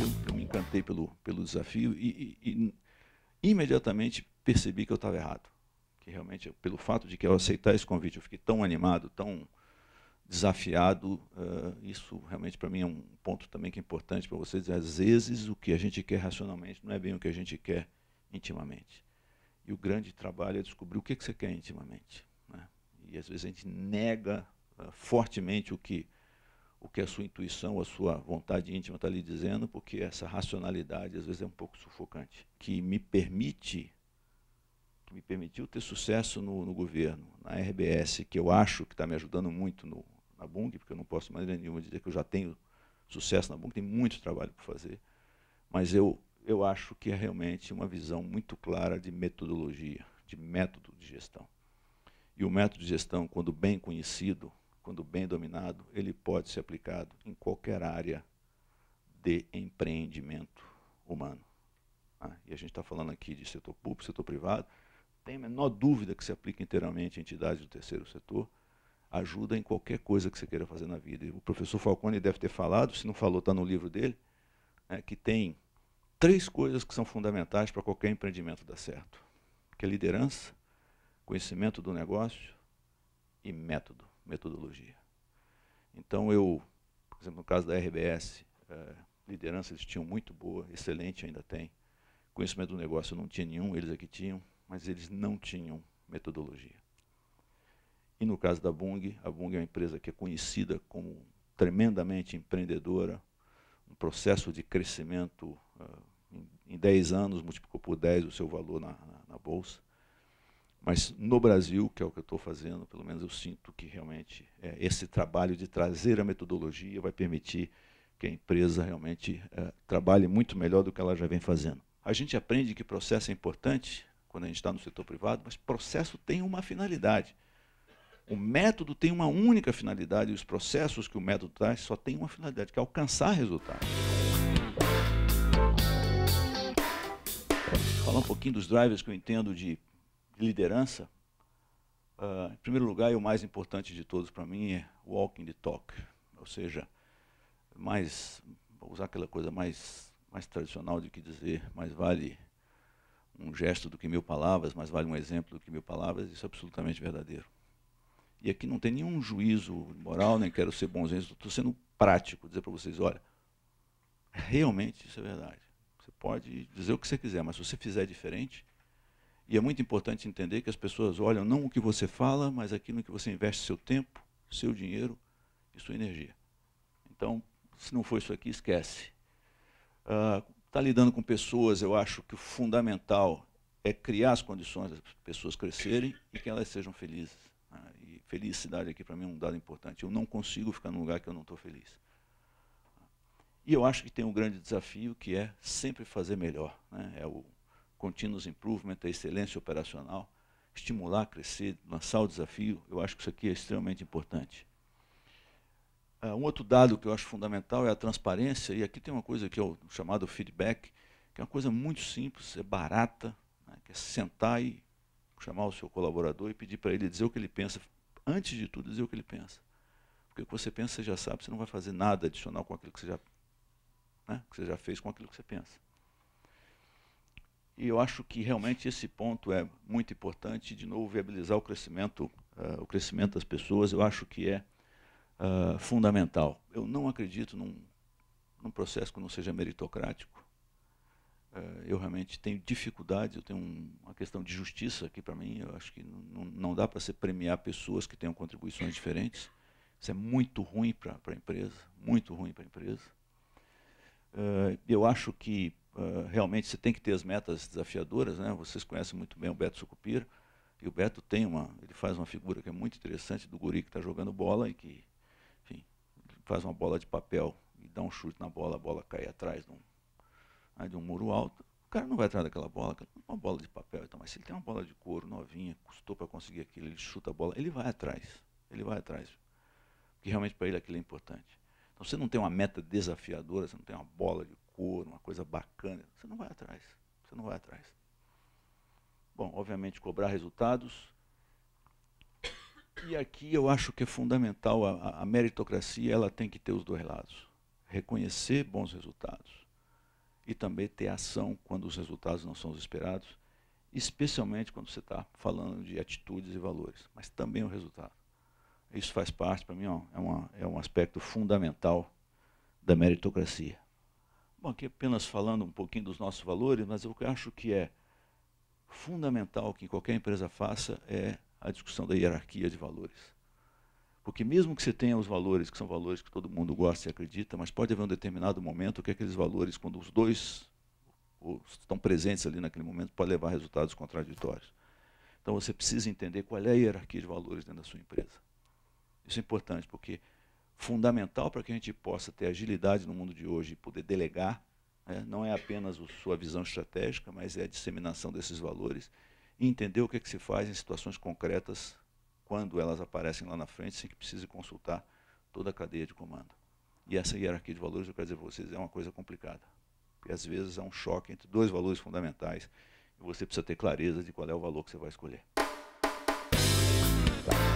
eu, eu me encantei pelo, pelo desafio e, e, e imediatamente percebi que eu estava errado. Que realmente, pelo fato de que eu aceitar esse convite, eu fiquei tão animado, tão desafiado. Uh, isso realmente para mim é um ponto também que é importante para vocês. É, às vezes o que a gente quer racionalmente não é bem o que a gente quer intimamente. E o grande trabalho é descobrir o que, que você quer intimamente. Né? E às vezes a gente nega uh, fortemente o que o que a sua intuição, a sua vontade íntima está lhe dizendo, porque essa racionalidade às vezes é um pouco sufocante, que me permite, que me permitiu ter sucesso no, no governo, na RBS, que eu acho que está me ajudando muito no, na Bung, porque eu não posso de maneira nenhuma dizer que eu já tenho sucesso na Bung, tem muito trabalho por fazer, mas eu, eu acho que é realmente uma visão muito clara de metodologia, de método de gestão. E o método de gestão, quando bem conhecido, quando bem dominado, ele pode ser aplicado em qualquer área de empreendimento humano. Ah, e a gente está falando aqui de setor público, setor privado, tem a menor dúvida que se aplica inteiramente a entidades do terceiro setor, ajuda em qualquer coisa que você queira fazer na vida. E o professor Falcone deve ter falado, se não falou, está no livro dele, né, que tem três coisas que são fundamentais para qualquer empreendimento dar certo. Que é liderança, conhecimento do negócio e método, metodologia. Então eu, por exemplo, no caso da RBS, é, liderança eles tinham muito boa, excelente ainda tem. Conhecimento do negócio eu não tinha nenhum, eles aqui é tinham, mas eles não tinham metodologia. E no caso da Bung, a Bung é uma empresa que é conhecida como tremendamente empreendedora, um processo de crescimento uh, em, em 10 anos multiplicou por 10 o seu valor na, na, na bolsa. Mas no Brasil, que é o que eu estou fazendo, pelo menos eu sinto que realmente é, esse trabalho de trazer a metodologia vai permitir que a empresa realmente é, trabalhe muito melhor do que ela já vem fazendo. A gente aprende que processo é importante quando a gente está no setor privado, mas processo tem uma finalidade. O método tem uma única finalidade e os processos que o método traz só tem uma finalidade, que é alcançar resultados. Falar um pouquinho dos drivers que eu entendo de de liderança, uh, em primeiro lugar, e o mais importante de todos para mim é walking the talk. Ou seja, mais, vou usar aquela coisa mais, mais tradicional de que dizer mais vale um gesto do que mil palavras, mais vale um exemplo do que mil palavras, isso é absolutamente verdadeiro. E aqui não tem nenhum juízo moral, nem quero ser bonzinho, estou sendo prático, dizer para vocês, olha, realmente isso é verdade. Você pode dizer o que você quiser, mas se você fizer diferente, e é muito importante entender que as pessoas olham não o que você fala, mas aquilo que você investe seu tempo, seu dinheiro e sua energia. Então, se não for isso aqui, esquece. Está ah, uh, lidando com pessoas, eu acho que o fundamental é criar as condições das pessoas crescerem e que elas sejam felizes. Ah, e felicidade aqui para mim é um dado importante. Eu não consigo ficar num lugar que eu não estou feliz. E eu acho que tem um grande desafio que é sempre fazer melhor. Né? É o continuous improvement, a excelência operacional, estimular, crescer, lançar o desafio, eu acho que isso aqui é extremamente importante. Uh, um outro dado que eu acho fundamental é a transparência, e aqui tem uma coisa que é o chamado feedback, que é uma coisa muito simples, é barata, né, que é sentar e chamar o seu colaborador e pedir para ele dizer o que ele pensa, antes de tudo dizer o que ele pensa. Porque o que você pensa, você já sabe, você não vai fazer nada adicional com aquilo que você já, né, que você já fez, com aquilo que você pensa. E eu acho que realmente esse ponto é muito importante, de novo, viabilizar o crescimento, uh, o crescimento das pessoas, eu acho que é uh, fundamental. Eu não acredito num, num, processo que não seja meritocrático. Uh, eu realmente tenho dificuldades, eu tenho um, uma questão de justiça aqui para mim, eu acho que não, dá para se premiar pessoas que tenham contribuições diferentes. Isso é muito ruim para a empresa, muito ruim para a empresa. eu acho que ah, realmente você tem que ter as metas desafiadoras, né? Vocês conhecem muito bem o Beto Sucupira, e o Beto tem uma, ele faz uma figura que é muito interessante do guri que está jogando bola e que, enfim, faz uma bola de papel e dá um chute na bola, a bola cai atrás de um, aí, de um muro alto. O cara não vai atrás daquela bola, uma bola de papel, então, mas se ele tem uma bola de couro novinha, custou para conseguir aquilo, ele chuta a bola, ele vai atrás, ele vai atrás, porque realmente para ele aquilo é importante. Então você não tem uma meta desafiadora, você não tem uma bola de cor, uma coisa bacana, você não vai atrás. Você não vai atrás. Bom, obviamente cobrar resultados. E aqui eu acho que é fundamental a, a meritocracia, ela tem que ter os dois lados. Reconhecer bons resultados e também ter ação quando os resultados não são os esperados, especialmente quando você está falando de atitudes e valores, mas também o resultado. Isso faz parte, para mim, ó, é, uma, é um aspecto fundamental da meritocracia. Bom, aqui apenas falando um pouquinho dos nossos valores, mas eu acho que é fundamental que qualquer empresa faça é a discussão da hierarquia de valores. Porque mesmo que você tenha os valores, que são valores que todo mundo gosta e acredita, mas pode haver um determinado momento que aqueles valores, quando os dois estão presentes ali naquele momento, pode levar a resultados contraditórios. Então você precisa entender qual é a hierarquia de valores dentro da sua empresa. Isso é importante, porque fundamental para que a gente possa ter agilidade no mundo de hoje e poder delegar. Né? Não é apenas a sua visão estratégica, mas é a disseminação desses valores e entender o que, é que se faz em situações concretas quando elas aparecem lá na frente, sem que precise consultar toda a cadeia de comando. E essa hierarquia de valores, eu quero dizer para vocês, é uma coisa complicada. Porque às vezes há um choque entre dois valores fundamentais e você precisa ter clareza de qual é o valor que você vai escolher. Tá.